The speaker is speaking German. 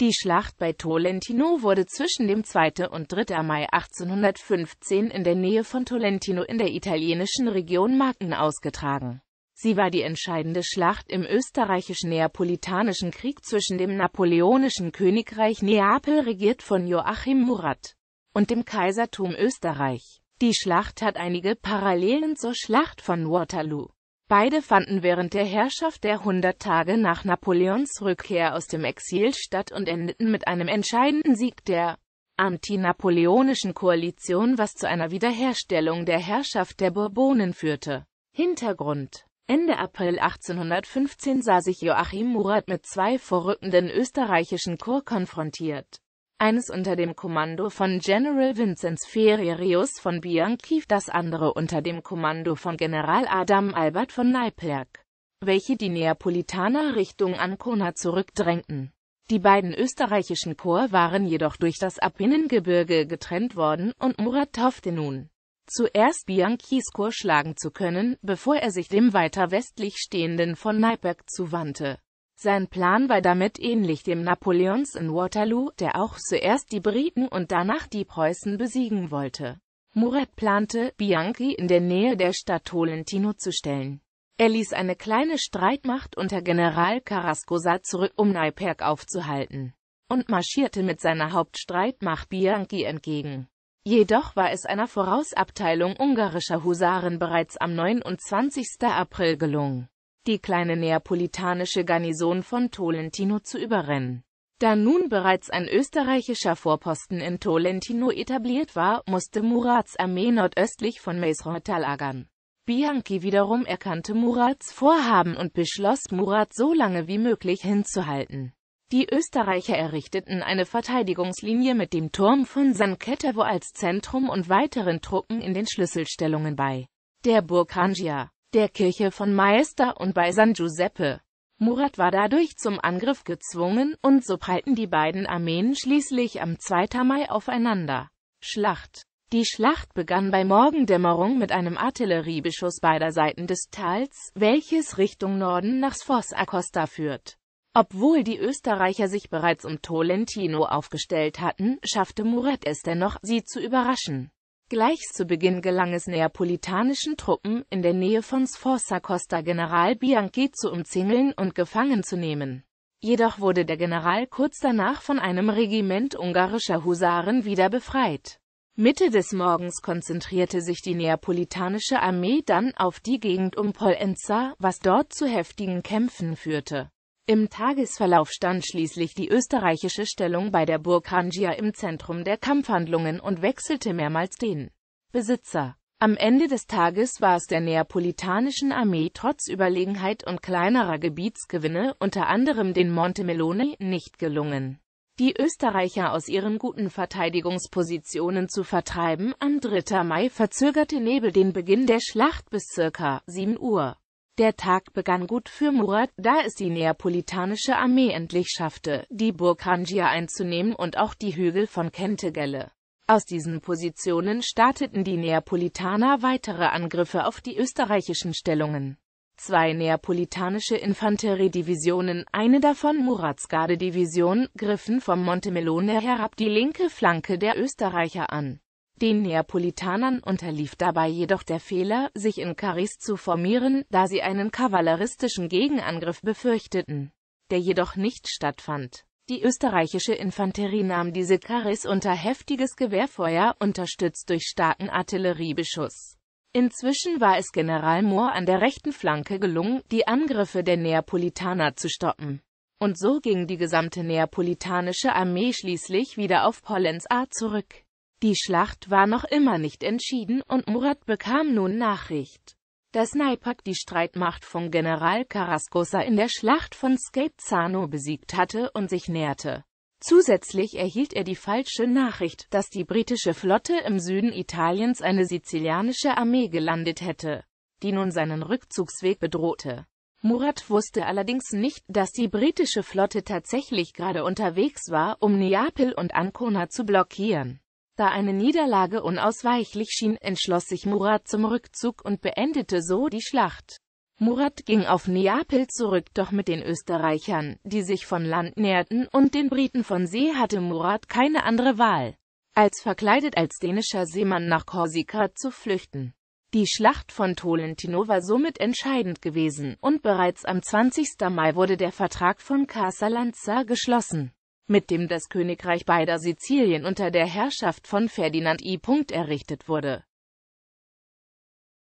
Die Schlacht bei Tolentino wurde zwischen dem 2. und 3. Mai 1815 in der Nähe von Tolentino in der italienischen Region Marken ausgetragen. Sie war die entscheidende Schlacht im österreichisch-neapolitanischen Krieg zwischen dem napoleonischen Königreich Neapel regiert von Joachim Murat und dem Kaisertum Österreich. Die Schlacht hat einige Parallelen zur Schlacht von Waterloo. Beide fanden während der Herrschaft der 100 Tage nach Napoleons Rückkehr aus dem Exil statt und endeten mit einem entscheidenden Sieg der antinapoleonischen Koalition, was zu einer Wiederherstellung der Herrschaft der Bourbonen führte. Hintergrund Ende April 1815 sah sich Joachim Murat mit zwei vorrückenden österreichischen Korps konfrontiert eines unter dem Kommando von General Vincenz Ferrerius von Bianchi, das andere unter dem Kommando von General Adam Albert von Neiplerk, welche die Neapolitaner Richtung Ancona zurückdrängten. Die beiden österreichischen Korps waren jedoch durch das Apenningebirge getrennt worden und Murat hoffte nun, zuerst Bianchis Korps schlagen zu können, bevor er sich dem weiter westlich stehenden von Neiplerk zuwandte. Sein Plan war damit ähnlich dem Napoleons in Waterloo, der auch zuerst die Briten und danach die Preußen besiegen wollte. Murat plante, Bianchi in der Nähe der Stadt Tolentino zu stellen. Er ließ eine kleine Streitmacht unter General Carrascosa zurück, um Neiperg aufzuhalten, und marschierte mit seiner Hauptstreitmacht Bianchi entgegen. Jedoch war es einer Vorausabteilung ungarischer Husaren bereits am 29. April gelungen, die kleine neapolitanische Garnison von Tolentino zu überrennen. Da nun bereits ein österreichischer Vorposten in Tolentino etabliert war, musste Murats Armee nordöstlich von Meisrota lagern. Bianchi wiederum erkannte Murats Vorhaben und beschloss, Murat so lange wie möglich hinzuhalten. Die Österreicher errichteten eine Verteidigungslinie mit dem Turm von San Ketterwo als Zentrum und weiteren Truppen in den Schlüsselstellungen bei der Burg Rangia der Kirche von Maesta und bei San Giuseppe. Murat war dadurch zum Angriff gezwungen, und so prallten die beiden Armeen schließlich am 2. Mai aufeinander. Schlacht Die Schlacht begann bei Morgendämmerung mit einem Artilleriebeschuss beider Seiten des Tals, welches Richtung Norden nach Sfors Acosta führt. Obwohl die Österreicher sich bereits um Tolentino aufgestellt hatten, schaffte Murat es dennoch, sie zu überraschen. Gleich zu Beginn gelang es neapolitanischen Truppen, in der Nähe von Sforza Costa General Bianchi zu umzingeln und gefangen zu nehmen. Jedoch wurde der General kurz danach von einem Regiment ungarischer Husaren wieder befreit. Mitte des Morgens konzentrierte sich die neapolitanische Armee dann auf die Gegend um Polenza, was dort zu heftigen Kämpfen führte. Im Tagesverlauf stand schließlich die österreichische Stellung bei der Burg Hangia im Zentrum der Kampfhandlungen und wechselte mehrmals den Besitzer. Am Ende des Tages war es der neapolitanischen Armee trotz Überlegenheit und kleinerer Gebietsgewinne, unter anderem den Monte Melone, nicht gelungen, die Österreicher aus ihren guten Verteidigungspositionen zu vertreiben. Am 3. Mai verzögerte Nebel den Beginn der Schlacht bis ca. 7 Uhr. Der Tag begann gut für Murat, da es die neapolitanische Armee endlich schaffte, die Burg Rangia einzunehmen und auch die Hügel von Kentegelle. Aus diesen Positionen starteten die Neapolitaner weitere Angriffe auf die österreichischen Stellungen. Zwei neapolitanische Infanteriedivisionen, eine davon Murats Gardedivision, griffen vom Monte Melone herab die linke Flanke der Österreicher an. Den Neapolitanern unterlief dabei jedoch der Fehler, sich in Caris zu formieren, da sie einen kavalleristischen Gegenangriff befürchteten, der jedoch nicht stattfand. Die österreichische Infanterie nahm diese Karis unter heftiges Gewehrfeuer, unterstützt durch starken Artilleriebeschuss. Inzwischen war es General Mohr an der rechten Flanke gelungen, die Angriffe der Neapolitaner zu stoppen. Und so ging die gesamte neapolitanische Armee schließlich wieder auf Pollens A zurück. Die Schlacht war noch immer nicht entschieden und Murat bekam nun Nachricht, dass Naipak die Streitmacht von General Carrascosa in der Schlacht von Scapezano besiegt hatte und sich näherte. Zusätzlich erhielt er die falsche Nachricht, dass die britische Flotte im Süden Italiens eine sizilianische Armee gelandet hätte, die nun seinen Rückzugsweg bedrohte. Murat wusste allerdings nicht, dass die britische Flotte tatsächlich gerade unterwegs war, um Neapel und Ancona zu blockieren da eine Niederlage unausweichlich schien, entschloss sich Murat zum Rückzug und beendete so die Schlacht. Murat ging auf Neapel zurück, doch mit den Österreichern, die sich von Land näherten, und den Briten von See hatte Murat keine andere Wahl, als verkleidet als dänischer Seemann nach Korsika zu flüchten. Die Schlacht von Tolentino war somit entscheidend gewesen, und bereits am 20. Mai wurde der Vertrag von Casalanza geschlossen mit dem das Königreich beider Sizilien unter der Herrschaft von Ferdinand I. errichtet wurde